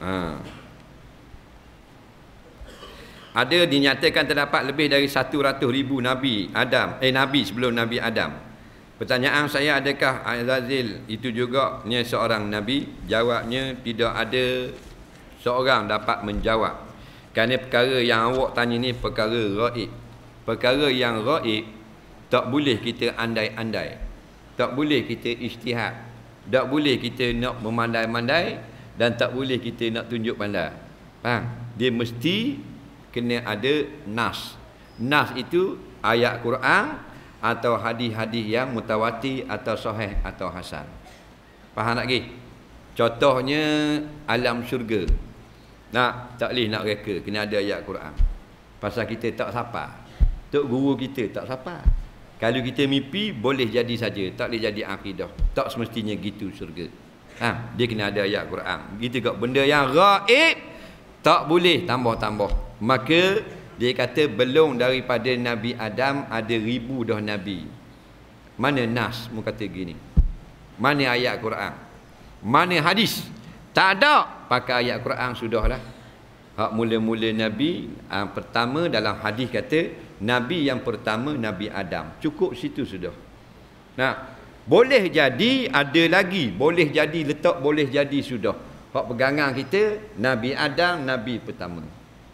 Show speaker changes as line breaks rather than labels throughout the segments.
Ha. Ada dinyatakan terdapat lebih dari 100 ribu Nabi Adam. Eh, Nabi sebelum Nabi Adam. Pertanyaan saya adakah Azazil itu juga seorang Nabi? Jawabnya tidak ada seorang dapat menjawab. Kerana perkara yang awak tanya ni perkara ra'ib. Perkara yang ra'ib tak boleh kita andai-andai. Tak boleh kita istihad. Tak boleh kita nak memandai-mandai dan tak boleh kita nak tunjuk pandai. Faham? Dia mesti kena ada nas. Nas itu ayat Quran atau hadis-hadis yang mutawati atau sahih atau hasan. Faham tak lagi? Contohnya alam syurga. Nak tak boleh nak reka kena ada ayat Quran. Pasal kita tak sapa. Tok guru kita tak sapa. Kalau kita mimpi boleh jadi saja, tak boleh jadi akidah. Tak semestinya gitu syurga. Ha, dia kena ada ayat Quran. Gitu kat benda yang gaib tak boleh tambah-tambah. Maka dia kata belum daripada Nabi Adam ada ribu dah nabi. Mana nas mu kata gini? Mana ayat Quran? Mana hadis? Tak ada pakai ayat Quran sudahlah. Hak mula-mula nabi ha, pertama dalam hadis kata nabi yang pertama Nabi Adam. Cukup situ sudah. Nah, boleh jadi ada lagi, boleh jadi letak, boleh jadi sudah. pak pegangan kita Nabi Adam, Nabi pertama.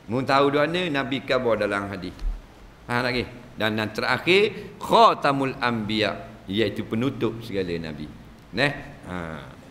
Mun tahu dua ni Nabi kabar dalam hadis. Ha lagi. Dan yang terakhir khatamul anbiya iaitu penutup segala nabi. Neh. Ha.